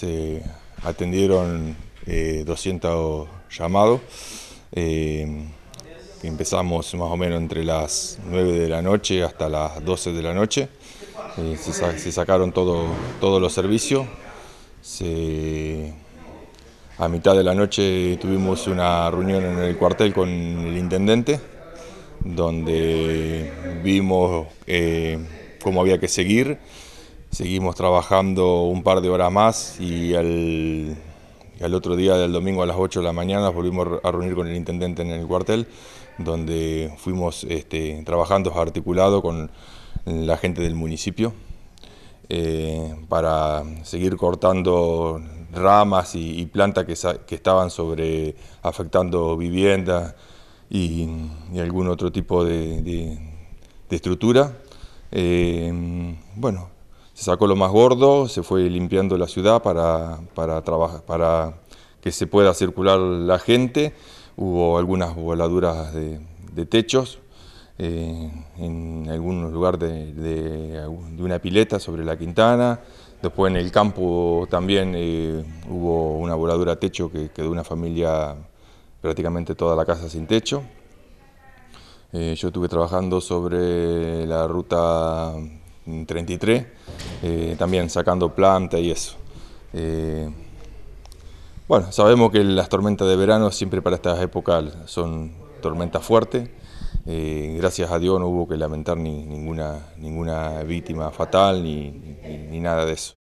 se atendieron 200 eh, llamados. Eh, empezamos más o menos entre las 9 de la noche hasta las 12 de la noche. Eh, se, sacaron todo, todos los servicios. A mitad de la noche tuvimos una reunión en el cuartel con el intendente, donde vimos cómo había que seguir. Seguimos trabajando un par de horas más y al, otro día del domingo a las 8 de la mañana volvimos a reunir con el intendente en el cuartel, donde fuimos este, trabajando articulado con la gente del municipio eh, para seguir cortando ramas y, plantas que, estaban sobre afectando viviendas y, algún otro tipo de, estructura. Eh, bueno, se sacó lo más gordo, se fue limpiando la ciudad para, para que se pueda circular la gente. Hubo algunas voladuras de, techos eh, en algunos lugares de, una pileta sobre la Quintana. Después en el campo también eh, hubo una voladura de techo que quedó una familia prácticamente toda la casa sin techo. Eh, yo estuve trabajando sobre la ruta 33, eh, también sacando planta y eso. Eh, bueno, sabemos que las tormentas de verano siempre para estas épocas son tormentas fuertes. Eh, gracias a Dios no hubo que lamentar ni, ninguna, ninguna víctima fatal ni nada de eso.